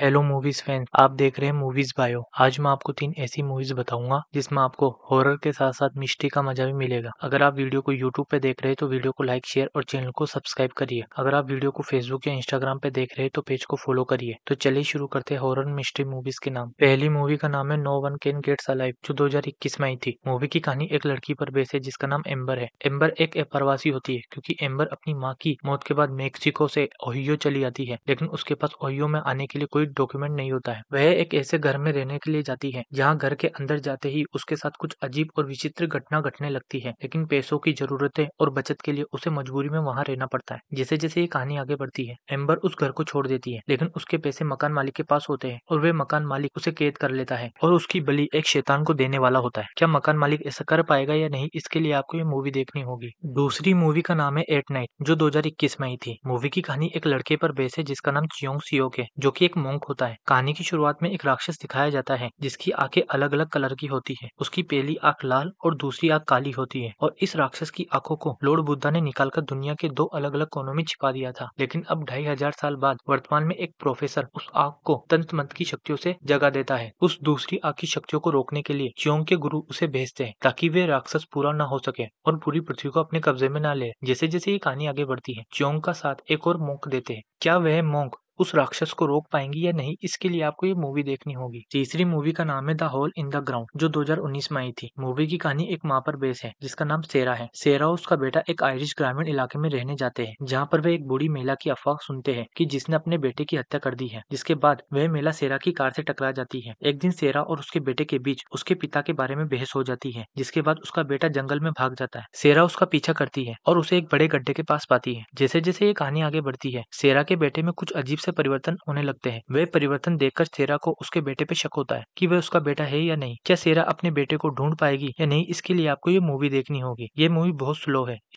hello movies fan आप देख रहे हैं मूवीज बायो आज मैं आपको तीन ऐसी मूवीज बताऊंगा जिसमें आपको हॉरर के साथ साथ मिस्ट्री का मजा भी मिलेगा अगर आप वीडियो को यूट्यूब पे देख रहे हैं तो वीडियो को लाइक शेयर और चैनल को सब्सक्राइब करिए अगर आप वीडियो को फेसबुक या इंस्टाग्राम पे देख रहे हैं तो पेज को फॉलो करिए तो चलिए शुरू करते हैं हॉरर मिस्ट्री मूवीज के नाम पहली मूवी का नाम है no one can gets alive जो दो में आई थी मूवी की कहानी एक लड़की पर बेस है जिसका नाम एम्बर है एम्बर एक अप्रवासी होती है क्यूँकी एम्बर अपनी माँ की मौत के बाद मेक्सिको से ओहियो चली आती है लेकिन उसके पास ओहियो में आने के लिए कोई वैलिड डॉक्यूमेंट नहीं होता है वह एक ऐसे घर में रहने के लिए जाती है जहाँ घर के अंदर जाते ही उसके साथ कुछ अजीब और विचित्र घटना घटने लगती है लेकिन पैसों की जरूरतें और बचत के लिए उसे मजबूरी में वहाँ रहना पड़ता है जैसे जैसे ये कहानी आगे बढ़ती है एम्बर उस घर को छोड़ देती है लेकिन उसके पैसे मकान मालिक के पास होते हैं और वे मकान मालिक उसे कैद कर लेता है और उसकी बलि एक शैतान को देने वाला होता है क्या मकान मालिक ऐसा कर पाएगा या नहीं इसके लिए आपको ये मूवी देखनी होगी दूसरी मूवी का नाम है एट नाइट जो दो में ही थी मूवी की कहानी एक लड़के पर बेस है जिसका नाम चियोंग सियोक है जो की एक मोंक होता है कहानी की शुरुआत में एक राक्षस दिखाया जाता है जिसकी आंखें अलग अलग कलर की होती है उसकी पहली आंख लाल और दूसरी आंख काली होती है और इस राक्षस की आंखों को लोड बुद्धा ने निकालकर दुनिया के दो अलग अलग कोनों में छिपा दिया था लेकिन अब ढाई हजार साल बाद वर्तमान में एक प्रोफेसर उस आंख को तंत्र मंत्र की शक्तियों से जगा देता है उस दूसरी आंख की शक्तियों को रोकने के लिए च्योंग के गुरु उसे भेजते हैं ताकि वे राक्षस पूरा न हो सके और पूरी पृथ्वी को अपने कब्जे में न ले जैसे जैसे ये कहानी आगे बढ़ती है च्योंग का साथ एक और मोंक देते हैं क्या वह मोंक उस राक्षस को रोक पाएंगी या नहीं इसके लिए आपको ये मूवी देखनी होगी तीसरी मूवी का नाम है the hole in the ground जो 2019 में आई थी मूवी की कहानी एक माँ पर बेस है जिसका नाम सेरा है सेरा उसका बेटा एक आयरिश ग्रामीण इलाके में रहने जाते हैं जहाँ पर वह एक बूढ़ी महिला की अफवाह सुनते हैं की जिसने अपने बेटे की हत्या कर दी है जिसके बाद वह महिला सेरा की कार से टकरा जाती है एक दिन सेरा और उसके बेटे के बीच उसके पिता के बारे में बहस हो जाती है जिसके बाद उसका बेटा जंगल में भाग जाता है सेरा उसका पीछा करती है और उसे एक बड़े गड्ढे के पास पाती है जैसे जैसे ये कहानी आगे बढ़ती है सेरा के बेटे में कुछ अजीब सा से परिवर्तन होने लगते हैं वे परिवर्तन देखकर सेरा को उसके बेटे पे शक होता है कि वह उसका बेटा है या नहीं क्या सेरा अपने बेटे को ढूंढ पाएगी या नहीं इसके लिए आपको ये मूवी देखनी होगी ये मूवी बहुत स्लो है